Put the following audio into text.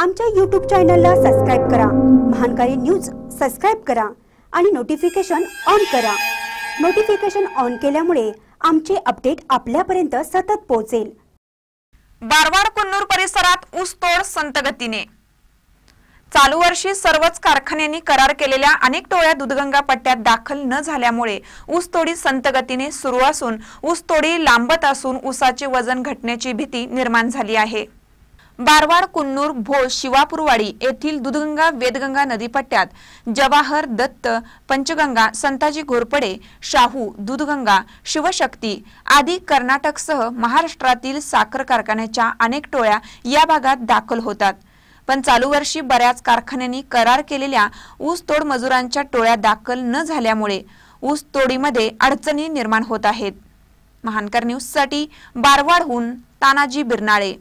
आमच्या यूट्यूब चॅनलला सबस्क्राईब करा महानकारी न्यूज सबस्क्राईब करा आणि नोटिफिकेशन ऑन करा नोटिफिकेशन ऑन केल्यामुळे आमचे अपडेट आपल्यापर्यंत सतत पोहोचेल बारवार कुन्नूर परिसरात ऊसतोड संतगतीने चालू वर्षी सर्वच कारखान्यांनी करार केलेल्या अनेक टोळ्या दुधगंगा पट्ट्यात दाखल न झाल्यामुळे ऊसतोडी संतगतीने सुरू असून ऊसतोडी लांबत असून ऊसाचे वजन घटण्याची भीती निर्माण झाली आहे बारवाड कुन्नूर भोज शिवापूरवाडी येथील दुधगंगा वेदगंगा नदीपट्ट्यात जवाहर दत्त पंचगंगा संताजी घोरपडे शाहू दुधगंगा शिवशक्ती आदी कर्नाटकसह महाराष्ट्रातील साखर कारखान्याच्या अनेक टोळ्या या भागात दाखल होतात पण चालू वर्षी बऱ्याच कारखान्यांनी करार केलेल्या ऊसतोड मजुरांच्या टोळ्या दाखल न झाल्यामुळे ऊसतोडीमध्ये अडचणी निर्माण होत आहेत महानकर न्यूजसाठी बारवाडहून तानाजी बिरनाळे